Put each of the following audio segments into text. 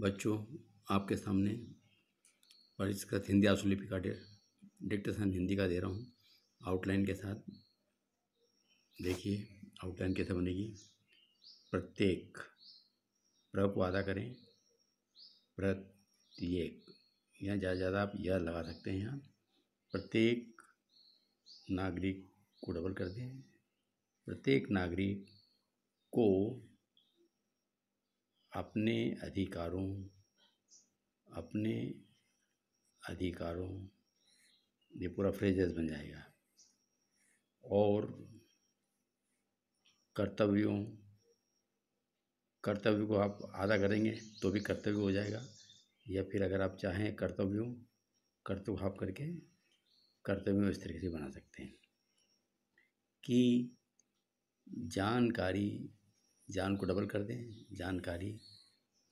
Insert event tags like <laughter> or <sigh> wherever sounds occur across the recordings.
बच्चों आपके सामने परिष्कृत हिंदी आशुलिपि का डिक्टेशन हिंदी का दे रहा हूँ आउटलाइन के साथ देखिए आउटलाइन कैसे बनेगी प्रत्येक प्र को आधा करें प्रत्येक यहाँ ज़्यादा ज़्यादा आप यह लगा सकते हैं यहाँ प्रत्येक नागरिक को डबल कर दें प्रत्येक नागरिक को अपने अधिकारों अपने अधिकारों ये पूरा फ्रेजेस बन जाएगा और कर्तव्यों कर्तव्य को आप आधा करेंगे तो भी कर्तव्य हो जाएगा या फिर अगर आप चाहें कर्तव्यों कर्तव्य आप करके कर्तव्यों इस तरीके से बना सकते हैं कि जानकारी जान को डबल कर दें जानकारी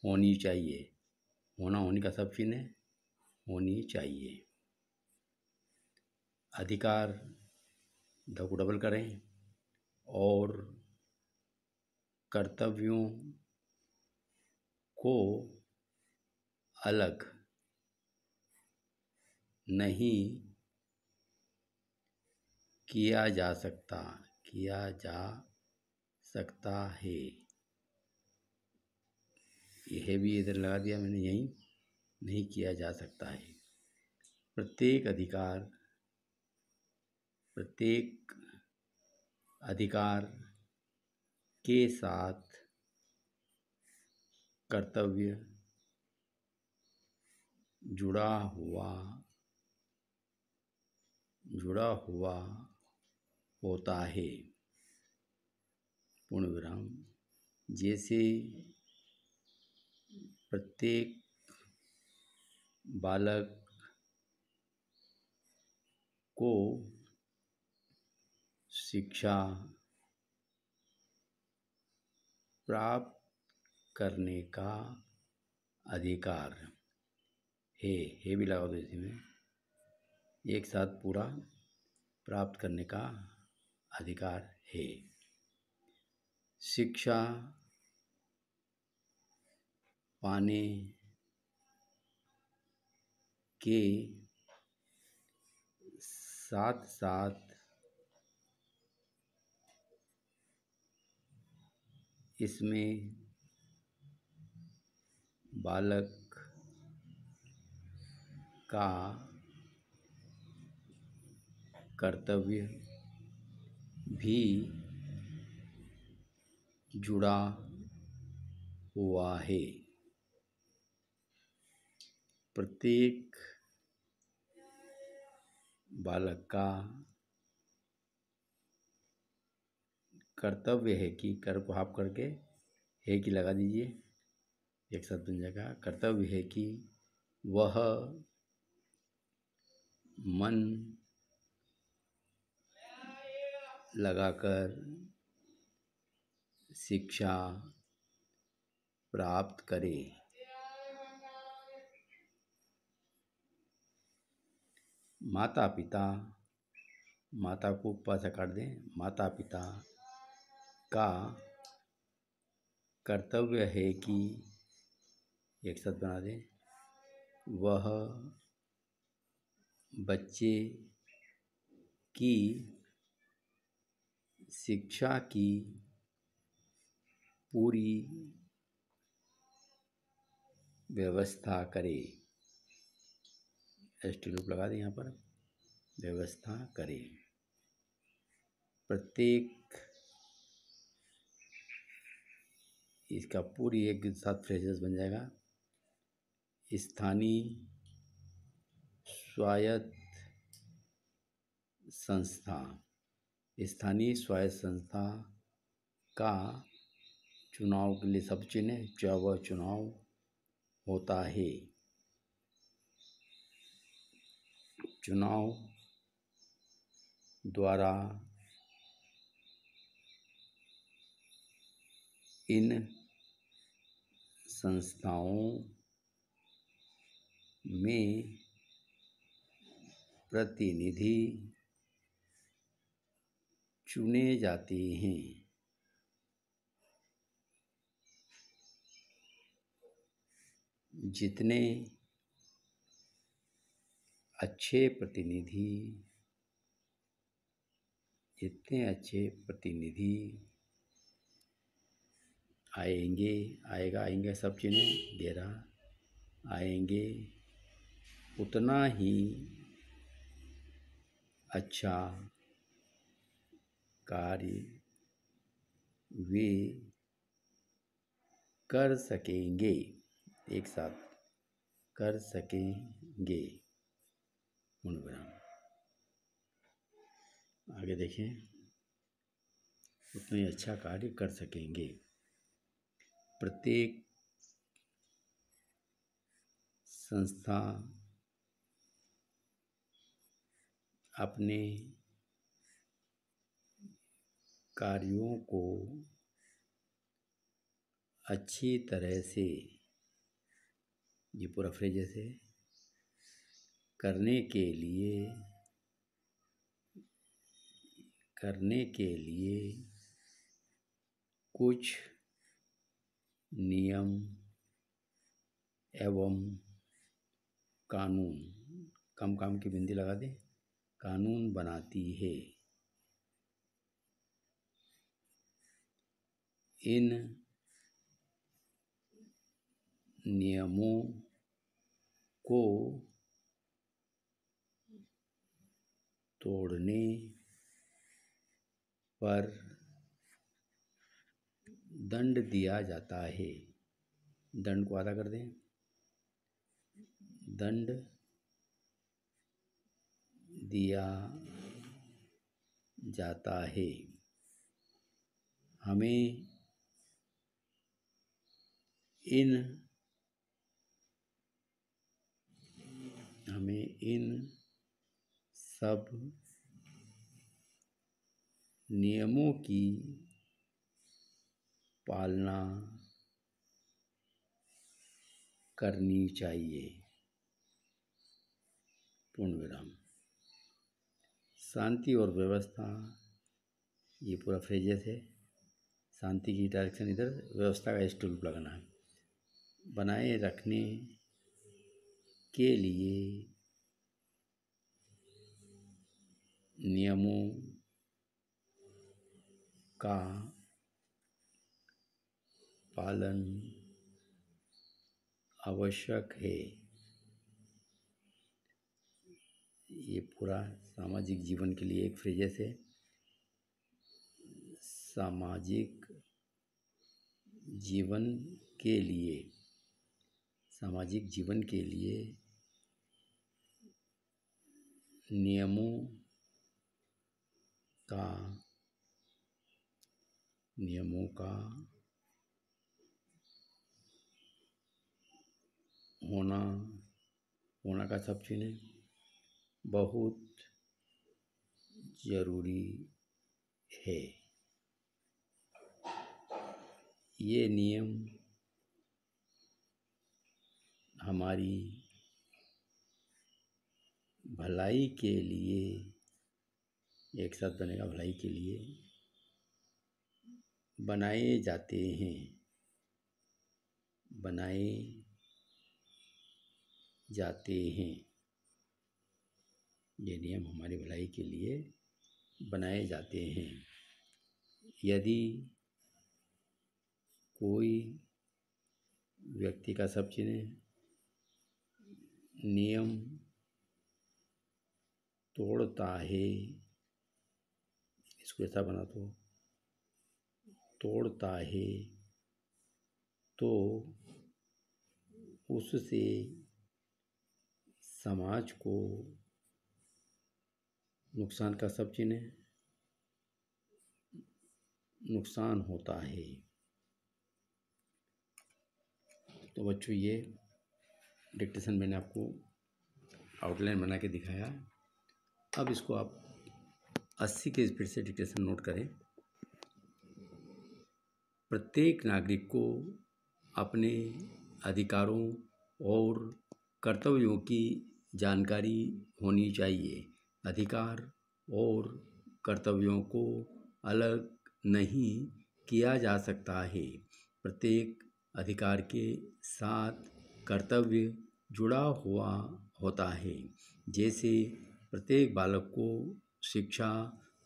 होनी चाहिए होना होने का सब चिन्ह है होनी चाहिए अधिकार ध डबल करें और कर्तव्यों को अलग नहीं किया जा सकता किया जा सकता है यह भी इधर लगा दिया मैंने यहीं नहीं किया जा सकता है प्रत्येक अधिकार प्रत्येक अधिकार के साथ कर्तव्य जुड़ा हुआ जुड़ा हुआ होता है पूर्ण विराम जैसे प्रत्येक बालक को शिक्षा प्राप्त करने का अधिकार है हे भी लगा दो इसमें एक साथ पूरा प्राप्त करने का अधिकार है शिक्षा पाने के साथ साथ इसमें बालक का कर्तव्य भी जुड़ा हुआ है प्रत्येक बालक का कर्तव्य है कि कर को हाफ करके है कि लगा दीजिए एक साथ बन जाएगा कर्तव्य है कि वह मन लगाकर शिक्षा प्राप्त करें माता पिता माता को पैसा काट दें माता पिता का कर्तव्य है कि एक साथ बना दें वह बच्चे की शिक्षा की पूरी व्यवस्था करे लूप लगा दें यहाँ पर व्यवस्था करे प्रत्येक इसका पूरी एक साथ फ्रेजेस बन जाएगा स्थानीय स्वायत्त संस्था स्थानीय स्वायत्त संस्था का चुनाव के लिए सब चिन्ह जब चुनाव होता है चुनाव द्वारा इन संस्थाओं में प्रतिनिधि चुने जाते हैं जितने अच्छे प्रतिनिधि जितने अच्छे प्रतिनिधि आएंगे आएगा आएंगे सब चिन्ह दे रहा आएंगे उतना ही अच्छा कार्य वे कर सकेंगे एक साथ कर सकेंगे मनोग्राम आगे देखें उतने ही अच्छा कार्य कर सकेंगे प्रत्येक संस्था अपने कार्यों को अच्छी तरह से ये पूरा फ्रेज ऐसे करने के लिए करने के लिए कुछ नियम एवं कानून कम काम की बिंदी लगा दें कानून बनाती है इन नियमों को तोड़ने पर दंड दिया जाता है दंड को आधा कर दें दंड दिया जाता है हमें इन हमें इन सब नियमों की पालना करनी चाहिए पूर्ण विराम शांति और व्यवस्था ये पूरा फ्रेजेस है शांति की डायरेक्शन इधर व्यवस्था का स्टूल लगाना है बनाए रखने के लिए नियमों का पालन आवश्यक है ये पूरा सामाजिक जीवन के लिए एक फ्रेजेस है सामाजिक जीवन के लिए सामाजिक जीवन के लिए नियमों का नियमों का होना होना का सब चीज़ें बहुत जरूरी है ये नियम हमारी भलाई के लिए एक साथ बनेगा भलाई के लिए बनाए जाते हैं बनाए जाते हैं ये नियम हमारी भलाई के लिए बनाए जाते हैं यदि कोई व्यक्ति का सब चीज़ें नियम तोड़ता है इसको ऐसा बना दो तोड़ता है तो उससे समाज को नुकसान का सब चिन्ह है नुकसान होता है तो बच्चों ये डिक्टेशन मैंने आपको आउटलाइन बना के दिखाया अब इसको आप 80 के स्पीड से डिक्टेशन नोट करें प्रत्येक नागरिक को अपने अधिकारों और कर्तव्यों की जानकारी होनी चाहिए अधिकार और कर्तव्यों को अलग नहीं किया जा सकता है प्रत्येक अधिकार के साथ कर्तव्य जुड़ा हुआ होता है जैसे प्रत्येक बालक को शिक्षा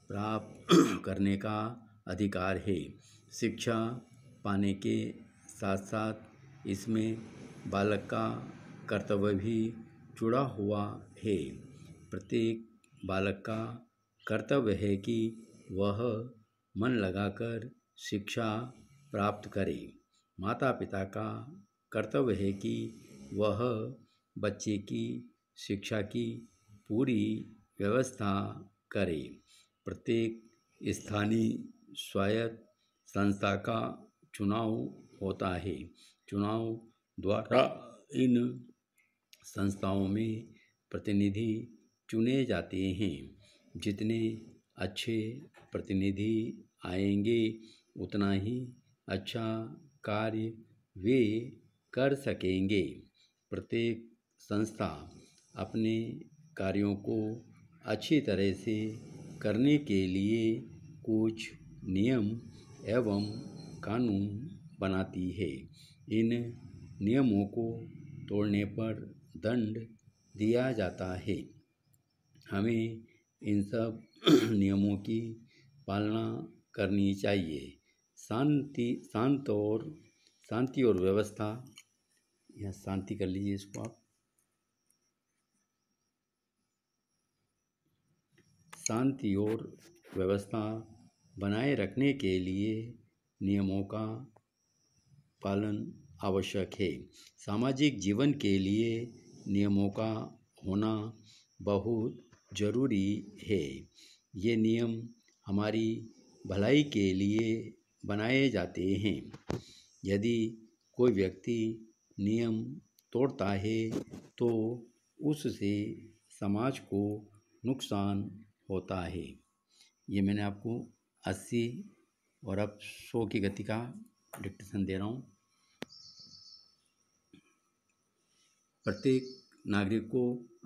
प्राप्त <clears throat> करने का अधिकार है शिक्षा पाने के साथ साथ इसमें बालक का कर्तव्य भी जुड़ा हुआ है प्रत्येक बालक का कर्तव्य है कि वह मन लगाकर शिक्षा प्राप्त करे माता पिता का कर्तव्य है कि वह बच्चे की शिक्षा की पूरी व्यवस्था करें प्रत्येक स्थानीय स्वायत्त संस्था का चुनाव होता है चुनाव द्वारा इन संस्थाओं में प्रतिनिधि चुने जाते हैं जितने अच्छे प्रतिनिधि आएंगे उतना ही अच्छा कार्य वे कर सकेंगे प्रत्येक संस्था अपने कार्यों को अच्छी तरह से करने के लिए कुछ नियम एवं कानून बनाती है इन नियमों को तोड़ने पर दंड दिया जाता है हमें इन सब <clears throat> नियमों की पालना करनी चाहिए शांति शांत और शांति और व्यवस्था या शांति कर लीजिए इसको आप शांति और व्यवस्था बनाए रखने के लिए नियमों का पालन आवश्यक है सामाजिक जीवन के लिए नियमों का होना बहुत जरूरी है ये नियम हमारी भलाई के लिए बनाए जाते हैं यदि कोई व्यक्ति नियम तोड़ता है तो उससे समाज को नुकसान होता है ये मैंने आपको 80 और अब 100 की गति का डिक्टेशन दे रहा हूँ प्रत्येक नागरिक को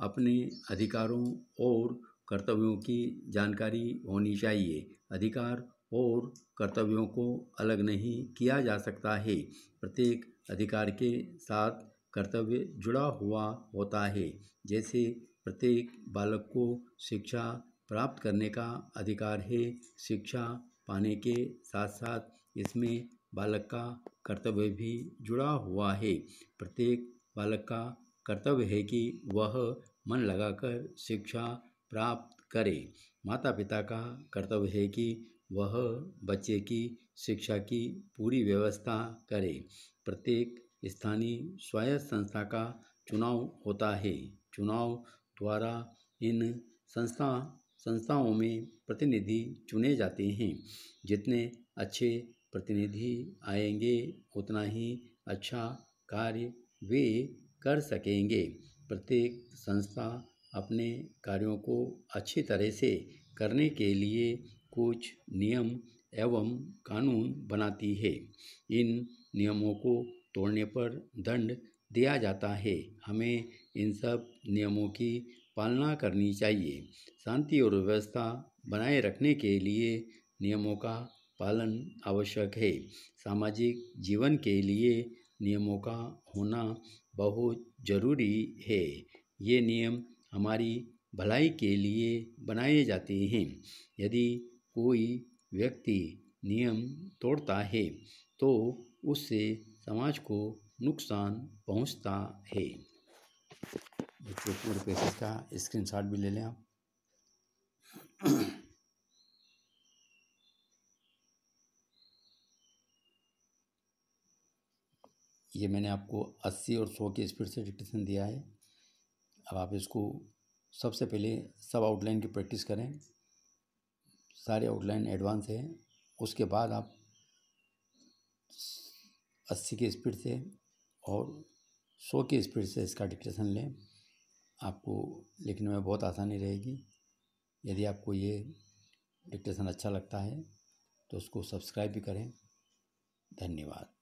अपने अधिकारों और कर्तव्यों की जानकारी होनी चाहिए अधिकार और कर्तव्यों को अलग नहीं किया जा सकता है प्रत्येक अधिकार के साथ कर्तव्य जुड़ा हुआ होता है जैसे प्रत्येक बालक को शिक्षा प्राप्त करने का अधिकार है शिक्षा पाने के साथ साथ इसमें बालक का कर्तव्य भी जुड़ा हुआ है प्रत्येक बालक का कर्तव्य है कि वह मन लगाकर शिक्षा प्राप्त करे माता पिता का कर्तव्य है कि वह बच्चे की शिक्षा की पूरी व्यवस्था करे प्रत्येक स्थानीय स्वायत्त संस्था का चुनाव होता है चुनाव द्वारा इन संस्था संस्थाओं में प्रतिनिधि चुने जाते हैं जितने अच्छे प्रतिनिधि आएंगे उतना ही अच्छा कार्य वे कर सकेंगे प्रत्येक संस्था अपने कार्यों को अच्छी तरह से करने के लिए कुछ नियम एवं कानून बनाती है इन नियमों को तोड़ने पर दंड दिया जाता है हमें इन सब नियमों की पालना करनी चाहिए शांति और व्यवस्था बनाए रखने के लिए नियमों का पालन आवश्यक है सामाजिक जीवन के लिए नियमों का होना बहुत जरूरी है ये नियम हमारी भलाई के लिए बनाए जाते हैं यदि कोई व्यक्ति नियम तोड़ता है तो उससे समाज को नुकसान पहुंचता है बच्चों पूरे पेसेज का स्क्रीन शॉट भी ले लें आप ये मैंने आपको 80 और 100 की स्पीड से डिक्टेशन दिया है अब आप इसको सबसे पहले सब आउटलाइन की प्रैक्टिस करें सारे आउटलाइन एडवांस हैं उसके बाद आप अस्सी की स्पीड से और सौ की स्पीड से इसका डिक्टेशन लें आपको लिखने में बहुत आसानी रहेगी यदि आपको ये डिक्टेशन अच्छा लगता है तो उसको सब्सक्राइब भी करें धन्यवाद